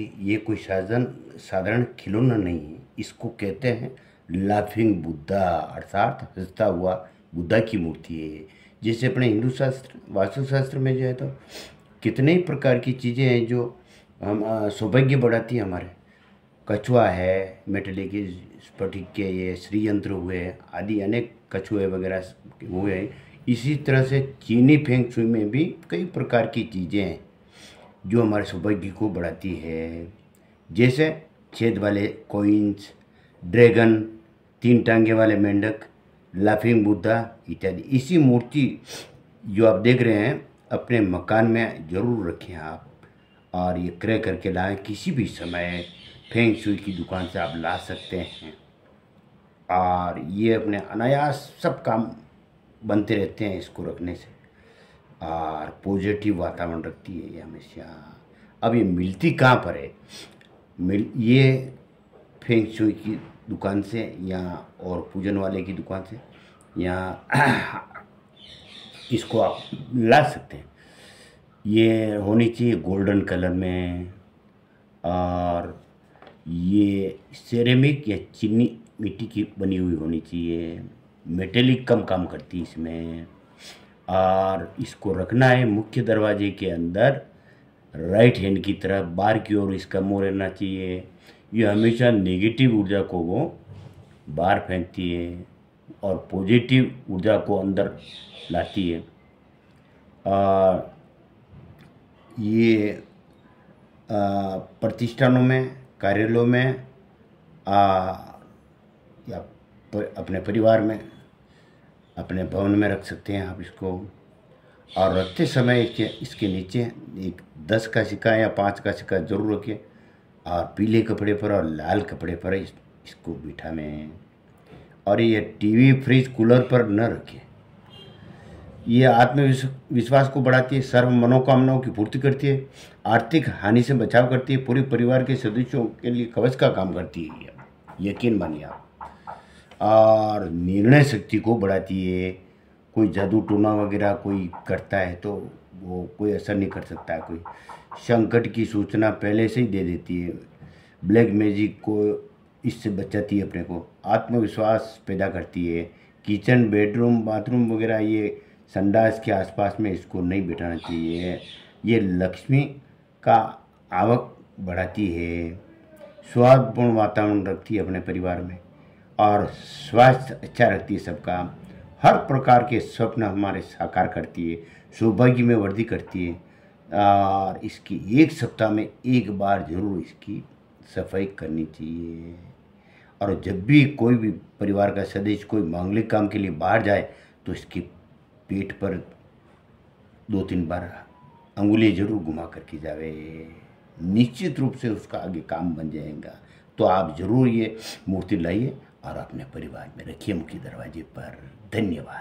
ये कोई साधन साधारण खिलौना नहीं है इसको कहते हैं लाफिंग बुद्धा अर्थात हंसता हुआ बुद्धा की मूर्ति है जैसे अपने हिंदू शास्त्र वास्तुशास्त्र में जो है तो कितने ही प्रकार की चीज़ें हैं जो हम सौभाग्य बढ़ाती है हमारे कछुआ है मेटले की स्फटिक के ये श्रीयंत्र हुए आदि अनेक कछुए वगैरह हुए इसी तरह से चीनी फेंग छुई में भी कई प्रकार की चीज़ें हैं जो हमारे सौभाग्य को बढ़ाती है जैसे छेद वाले कोइंस ड्रैगन तीन टांगे वाले मेंढक लाफिंग बुद्धा इत्यादि इसी मूर्ति जो आप देख रहे हैं अपने मकान में ज़रूर रखें आप और ये क्रय करके लाएं किसी भी समय फेंग सुई की दुकान से आप ला सकते हैं और ये अपने अनायास सब काम बनते रहते हैं इसको रखने से और पॉजिटिव वातावरण रखती है ये हमेशा अब ये मिलती कहाँ पर है मिल ये फेंग चुई की दुकान से या और पूजन वाले की दुकान से या इसको आप ला सकते हैं ये होनी चाहिए गोल्डन कलर में और ये सेरेमिक या चीनी मिट्टी की बनी हुई होनी चाहिए मेटेलिक कम काम करती है इसमें और इसको रखना है मुख्य दरवाजे के अंदर राइट हैंड की तरफ बाहर की ओर इसका मुँह रहना चाहिए ये हमेशा नेगेटिव ऊर्जा को वो बाहर फेंकती है और पॉजिटिव ऊर्जा को अंदर लाती है आ, ये प्रतिष्ठानों में कार्यालयों में आ, या प, अपने परिवार में अपने भवन में रख सकते हैं आप इसको और रखते समय इसके इसके नीचे एक दस का सिक्का या पाँच का सिक्का जरूर रखिए और पीले कपड़े पर और लाल कपड़े पर इस, इसको बिठा में और ये टीवी फ्रिज कूलर पर न रखिए ये आत्मविश्वास को बढ़ाती है सर्व मनोकामनाओं की पूर्ति करती है आर्थिक हानि से बचाव करती है पूरे परिवार के सदस्यों के लिए कवच का काम करती है यकीन मानिए आप और निर्णय शक्ति को बढ़ाती है कोई जादू टोना वगैरह कोई करता है तो वो कोई असर नहीं कर सकता कोई संकट की सूचना पहले से ही दे देती है ब्लैक मैजिक को इससे बचाती है अपने को आत्मविश्वास पैदा करती है किचन बेडरूम बाथरूम वगैरह ये संडास के आसपास में इसको नहीं बिठाना चाहिए ये लक्ष्मी का आवक बढ़ाती है स्वादपूर्ण वातावरण रखती है अपने परिवार में और स्वास्थ्य अच्छा रखती है सबका हर प्रकार के स्वप्न हमारे साकार करती है सौभाग्य में वृद्धि करती है और इसकी एक सप्ताह में एक बार जरूर इसकी सफाई करनी चाहिए और जब भी कोई भी परिवार का सदस्य कोई मांगलिक काम के लिए बाहर जाए तो इसके पेट पर दो तीन बार अंगुली जरूर घुमा करके जावे निश्चित रूप से उसका आगे काम बन जाएगा तो आप जरूर ये मूर्ति लाइए और अपने परिवार में रखिए मुखी दरवाजे पर धन्यवाद